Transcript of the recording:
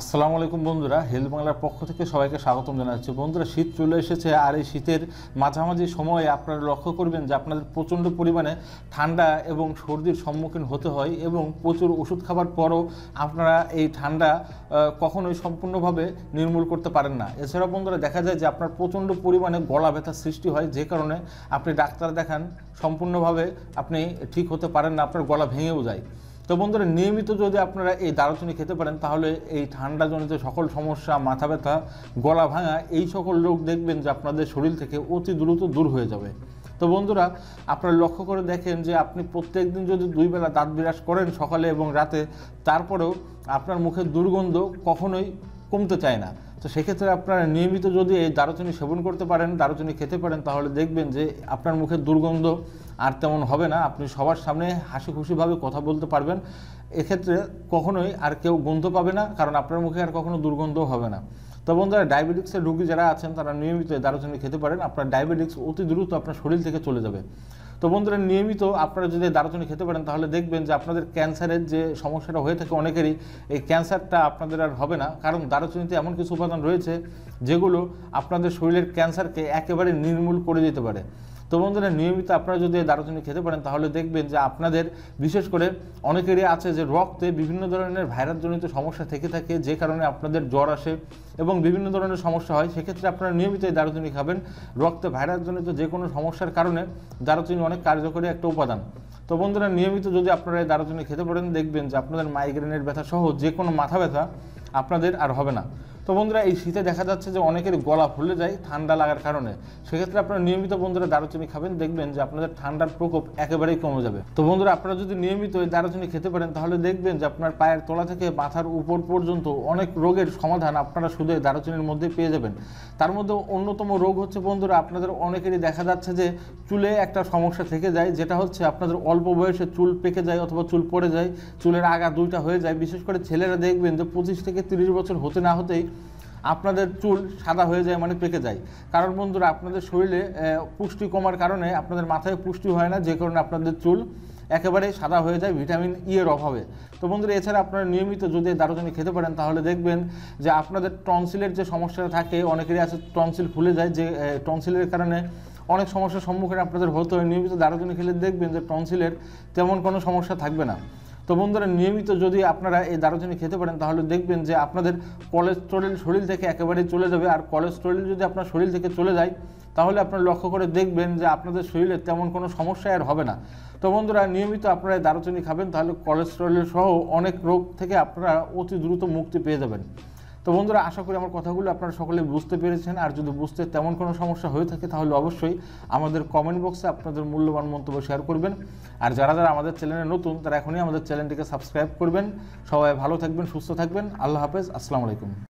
আসসালামু আলাইকুম বন্ধুরা হেলথ বাংলার পক্ষ থেকে সবাইকে স্বাগতম জানাচ্ছি বন্ধুরা শীত চলে এসেছে আর এই শীতের মাঝামাঝি সময়ে আপনারা লক্ষ্য করবেন যে আপনাদের প্রচণ্ড পরিমাণে ঠান্ডা এবং সর্দির সম্মুখীন হতে হয় এবং প্রচুর ওষুধ খাবার পরও আপনারা এই ঠান্ডা কখনোই সম্পূর্ণভাবে নির্মূল করতে পারেন না এছাড়া বন্ধুরা দেখা যায় যে আপনার প্রচণ্ড পরিমাণে গলা ব্যথার সৃষ্টি হয় যে কারণে আপনি ডাক্তার দেখান সম্পূর্ণভাবে আপনি ঠিক হতে পারেন না আপনার গলা ভেঙেও যায় তো বন্ধুরা নিয়মিত যদি আপনারা এই দারুচিনি খেতে পারেন তাহলে এই ঠান্ডাজনিত সকল সমস্যা মাথা ব্যথা গলা ভাঙা এই সকল রোগ দেখবেন যে আপনাদের শরীর থেকে অতি দ্রুত দূর হয়ে যাবে তো বন্ধুরা আপনারা লক্ষ্য করে দেখেন যে আপনি প্রত্যেক দিন যদি দুইবেলা দাঁত বিরাস করেন সকালে এবং রাতে তারপরেও আপনার মুখের দুর্গন্ধ কখনোই কমতে চায় না তো সেক্ষেত্রে আপনারা নিয়মিত যদি এই দারুচিনি সেবন করতে পারেন দারুচিনি খেতে পারেন তাহলে দেখবেন যে আপনার মুখের দুর্গন্ধ আর তেমন হবে না আপনি সবার সামনে হাসি খুশিভাবে কথা বলতে পারবেন এক্ষেত্রে কখনোই আর কেউ গন্ধ পাবে না কারণ আপনার মুখে আর কখনো দুর্গন্ধও হবে না তো বন্ধুরা ডায়াবেটিক্সের রোগী যারা আছেন তারা নিয়মিত দারুচিনি খেতে পারেন আপনার ডায়াবেটিক্স অতি দ্রুত আপনার শরীর থেকে চলে যাবে তো বন্ধুরা নিয়মিত আপনারা যদি দারুচিনি খেতে পারেন তাহলে দেখবেন যে আপনাদের ক্যান্সারের যে সমস্যাটা হয়ে থাকে অনেকেরই এই ক্যান্সারটা আপনাদের আর হবে না কারণ দারুচিনিতে এমন কিছু উপাদান রয়েছে যেগুলো আপনাদের শরীরের ক্যান্সারকে একেবারে নির্মূল করে দিতে পারে তো বন্ধুরা নিয়মিত আপনারা যদি দারুচিনি খেতে পারেন তাহলে দেখবেন যে আপনাদের বিশেষ করে অনেকেরই আছে যে রক্তে বিভিন্ন ধরনের ভাইরাসজনিত সমস্যা থেকে থাকে যে কারণে আপনাদের জ্বর আসে এবং বিভিন্ন ধরনের সমস্যা হয় সেক্ষেত্রে আপনারা নিয়মিত এই দারুচিনি খাবেন রক্তে ভাইরাসজনিত যে কোনো সমস্যার কারণে দারুচিনি অনেক কার্যকরী একটা উপাদান তো বন্ধুরা নিয়মিত যদি আপনারা এই দারুচিনি খেতে পারেন দেখবেন যে আপনাদের মাইগ্রেনের ব্যথা সহ যে কোনো মাথা ব্যথা আপনাদের আর হবে না তো বন্ধুরা এই শীতে দেখা যাচ্ছে যে অনেকের গলা ফুলে যায় ঠান্ডা লাগার কারণে সেক্ষেত্রে আপনারা নিয়মিত বন্ধুরা দারুচিনি খাবেন দেখবেন যে আপনাদের ঠান্ডার প্রকোপ একেবারেই কমে যাবে তো বন্ধুরা আপনারা যদি নিয়মিত এই দারুচিনি খেতে পারেন তাহলে দেখবেন যে আপনার পায়ের তোলা থেকে মাথার উপর পর্যন্ত অনেক রোগের সমাধান আপনারা শুধু এই দারুচিনির মধ্যে পেয়ে যাবেন তার মধ্যে অন্যতম রোগ হচ্ছে বন্ধুরা আপনাদের অনেকেরই দেখা যাচ্ছে যে চুলে একটা সমস্যা থেকে যায় যেটা হচ্ছে আপনাদের অল্প বয়সে চুল পেকে যায় অথবা চুল পড়ে যায় চুলের আগা দুইটা হয়ে যায় বিশেষ করে ছেলেরা দেখবেন যে পঁচিশ থেকে তিরিশ বছর হতে না হতেই আপনাদের চুল সাদা হয়ে যায় মানে পেকে যায় কারণ বন্ধুরা আপনাদের শরীরে পুষ্টি কমার কারণে আপনাদের মাথায় পুষ্টি হয় না যে কারণে আপনাদের চুল একেবারে সাদা হয়ে যায় ভিটামিন ই e এর অভাবে তো বন্ধুরা এছাড়া আপনারা নিয়মিত যদি দারুচিনি খেতে পারেন তাহলে দেখবেন যে আপনাদের টনসিলের যে সমস্যাটা থাকে অনেকেরই আছে টনসিল ফুলে যায় যে টনসিলের কারণে অনেক সমস্যার সম্মুখীন আপনাদের হতে হয় নিয়মিত দারুচিনি খেলে দেখবেন যে টনসিলের তেমন কোনো সমস্যা থাকবে না তো বন্ধুরা নিয়মিত যদি আপনারা এই দারুচিনি খেতে পারেন তাহলে দেখবেন যে আপনাদের কোলেস্ট্রল শরীর থেকে একেবারে চলে যাবে আর কোলেস্ট্রল যদি আপনার শরীর থেকে চলে যায় তাহলে আপনারা লক্ষ্য করে দেখবেন যে আপনাদের শরীরে তেমন কোনো সমস্যা আর হবে না তো বন্ধুরা নিয়মিত আপনারা দারুচিনি খাবেন তাহলে কোলেস্ট্রলের সহ অনেক রোগ থেকে আপনারা অতি দ্রুত মুক্তি পেয়ে যাবেন তো বন্ধুরা আশা করি আমার কথাগুলো আপনারা সকলে বুঝতে পেরেছেন আর যদি বুঝতে তেমন কোনো সমস্যা হয়ে থাকে তাহলে অবশ্যই আমাদের কমেন্ট বক্সে আপনাদের মূল্যবান মন্তব্য শেয়ার করবেন আর যারা যারা আমাদের চ্যানেলে নতুন তারা এখনই আমাদের চ্যানেলটিকে সাবস্ক্রাইব করবেন সবাই ভালো থাকবেন সুস্থ থাকবেন আল্লাহ হাফেজ আসসালামু আলাইকুম